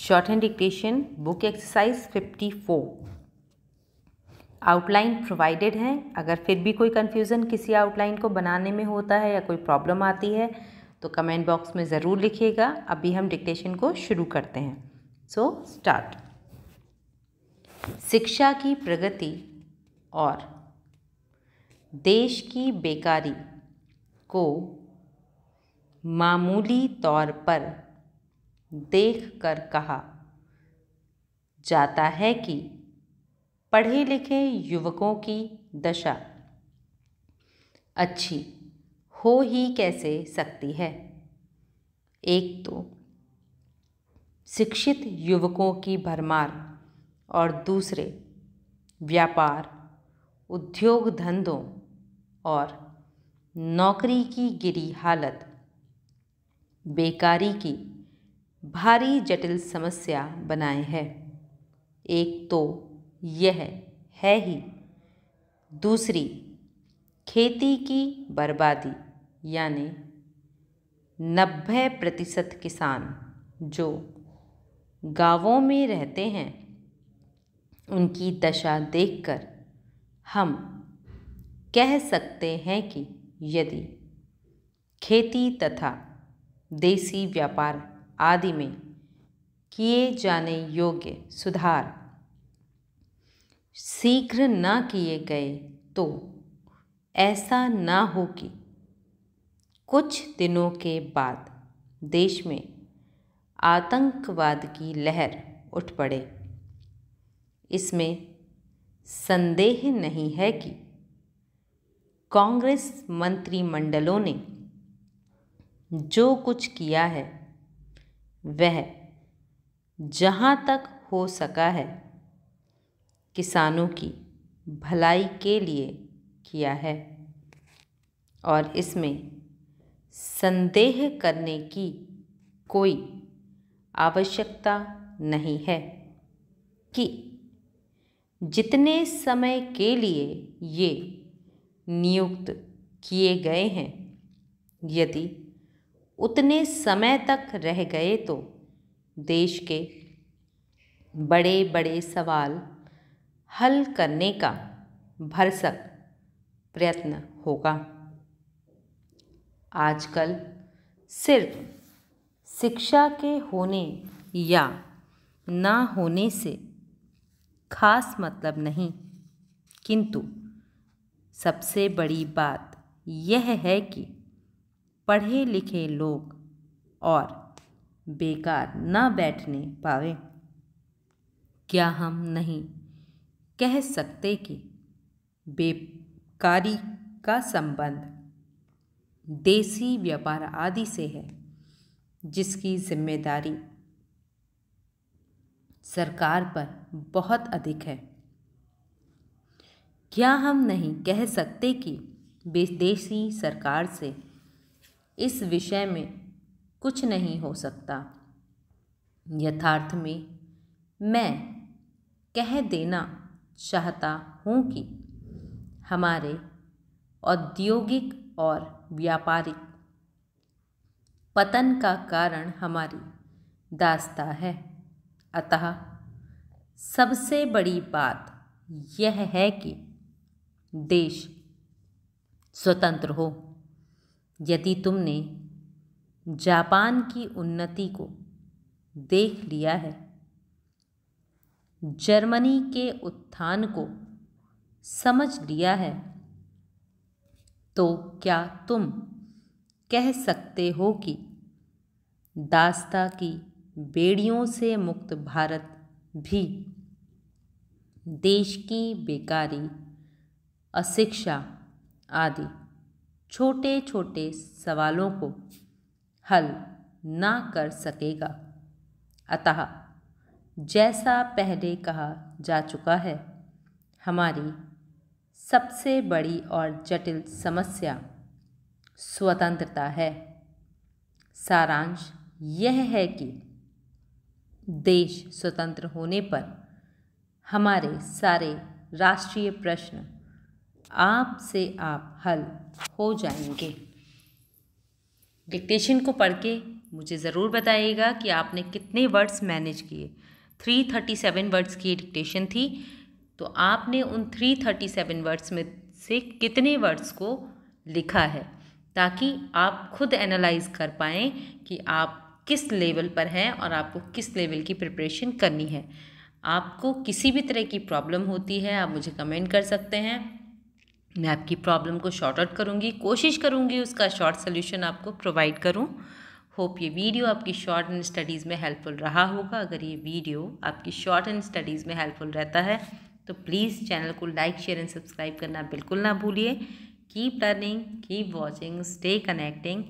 short shorthand dictation book exercise fifty four outline provided हैं अगर फिर भी कोई कन्फ्यूज़न किसी आउटलाइन को बनाने में होता है या कोई प्रॉब्लम आती है तो कमेंट बॉक्स में ज़रूर लिखिएगा अभी हम डिक्टेशन को शुरू करते हैं सो so, स्टार्ट शिक्षा की प्रगति और देश की बेकारी को मामूली तौर पर देख कर कहा जाता है कि पढ़े लिखे युवकों की दशा अच्छी हो ही कैसे सकती है एक तो शिक्षित युवकों की भरमार और दूसरे व्यापार उद्योग धंधों और नौकरी की गिरी हालत बेकारी की भारी जटिल समस्या बनाए है एक तो यह है ही दूसरी खेती की बर्बादी यानी नब्बे प्रतिशत किसान जो गांवों में रहते हैं उनकी दशा देखकर हम कह सकते हैं कि यदि खेती तथा देसी व्यापार आदि में किए जाने योग्य सुधार शीघ्र न किए गए तो ऐसा ना हो कि कुछ दिनों के बाद देश में आतंकवाद की लहर उठ पड़े इसमें संदेह नहीं है कि कांग्रेस मंत्रिमंडलों ने जो कुछ किया है वह जहाँ तक हो सका है किसानों की भलाई के लिए किया है और इसमें संदेह करने की कोई आवश्यकता नहीं है कि जितने समय के लिए ये नियुक्त किए गए हैं यदि उतने समय तक रह गए तो देश के बड़े बड़े सवाल हल करने का भरसक प्रयत्न होगा आजकल सिर्फ शिक्षा के होने या ना होने से खास मतलब नहीं किंतु सबसे बड़ी बात यह है कि पढ़े लिखे लोग और बेकार न बैठने पावे क्या हम नहीं कह सकते कि बेकारी का संबंध देसी व्यापार आदि से है जिसकी जिम्मेदारी सरकार पर बहुत अधिक है क्या हम नहीं कह सकते कि देसी सरकार से इस विषय में कुछ नहीं हो सकता यथार्थ में मैं कह देना चाहता हूँ कि हमारे औद्योगिक और व्यापारिक पतन का कारण हमारी दास्ता है अतः सबसे बड़ी बात यह है कि देश स्वतंत्र हो यदि तुमने जापान की उन्नति को देख लिया है जर्मनी के उत्थान को समझ लिया है तो क्या तुम कह सकते हो कि दास्ता की बेड़ियों से मुक्त भारत भी देश की बेकारी अशिक्षा आदि छोटे छोटे सवालों को हल ना कर सकेगा अतः जैसा पहले कहा जा चुका है हमारी सबसे बड़ी और जटिल समस्या स्वतंत्रता है सारांश यह है कि देश स्वतंत्र होने पर हमारे सारे राष्ट्रीय प्रश्न आप से आप हल हो जाएंगे डिक्टेशन को पढ़ के मुझे ज़रूर बताइएगा कि आपने कितने वर्ड्स मैनेज किए थ्री थर्टी सेवन वर्ड्स की डिक्टेशन थी तो आपने उन थ्री थर्टी सेवन वर्ड्स में से कितने वर्ड्स को लिखा है ताकि आप खुद एनालाइज कर पाएँ कि आप किस लेवल पर हैं और आपको किस लेवल की प्रिपरेशन करनी है आपको किसी भी तरह की प्रॉब्लम होती है आप मुझे कमेंट कर सकते हैं मैं आपकी प्रॉब्लम को शॉर्ट आउट करूँगी कोशिश करूँगी उसका शॉर्ट सोल्यूशन आपको प्रोवाइड करूँ होप ये वीडियो आपकी शॉर्ट एंड स्टडीज़ में हेल्पफुल रहा होगा अगर ये वीडियो आपकी शॉर्ट एंड स्टडीज़ में हेल्पफुल रहता है तो प्लीज़ चैनल को लाइक शेयर एंड सब्सक्राइब करना बिल्कुल ना भूलिए keep learning keep watching stay connecting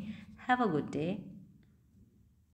have a good day